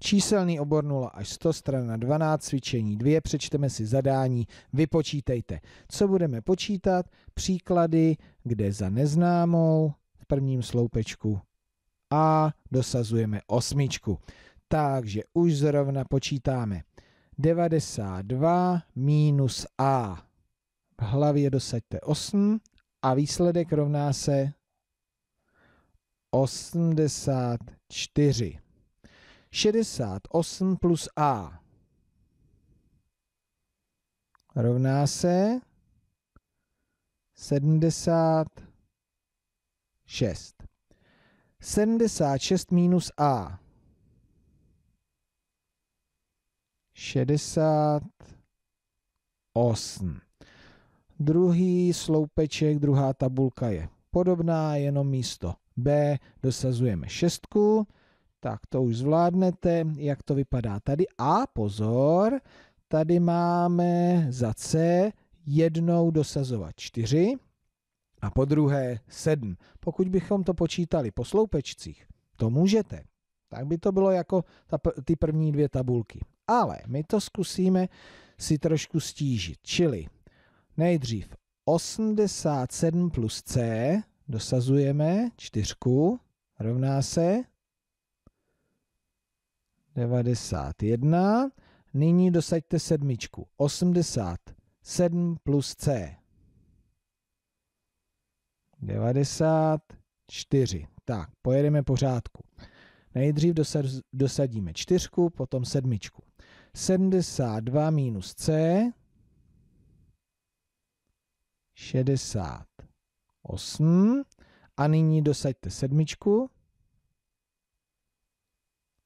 Číselný obor 0 až 100, strana 12, cvičení 2, přečteme si zadání, vypočítejte. Co budeme počítat? Příklady, kde za neznámou v prvním sloupečku a dosazujeme osmičku. Takže už zrovna počítáme 92 minus a. V hlavě dosaďte 8 a výsledek rovná se 84. 68 plus a rovná se 76. 76 minus a 68. Druhý sloupeček, druhá tabulka je podobná, jenom místo B dosazujeme šestku. Tak to už zvládnete, jak to vypadá tady. A pozor, tady máme za C jednou dosazovat 4 a po druhé 7. Pokud bychom to počítali po sloupečcích, to můžete. Tak by to bylo jako ta, ty první dvě tabulky. Ale my to zkusíme si trošku stížit. Čili nejdřív 87 plus C, dosazujeme čtyřku, rovná se 91. Nyní dosaďte sedmičku. 87 plus C. 94. Tak, pojedeme pořádku. Nejdřív dosadíme čtyřku, potom sedmičku. 72 minus C. 68. A nyní dosaďte sedmičku.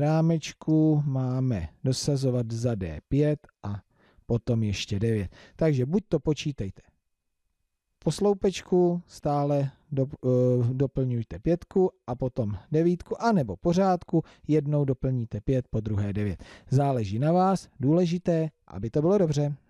rámečku máme dosazovat za D5 a potom ještě 9. Takže buď to počítejte po sloupečku, stále do, uh, eh, doplňujte pětku a potom devítku, anebo pořádku, jednou doplníte pět, po druhé devět. Záleží na vás, důležité, aby to bylo dobře.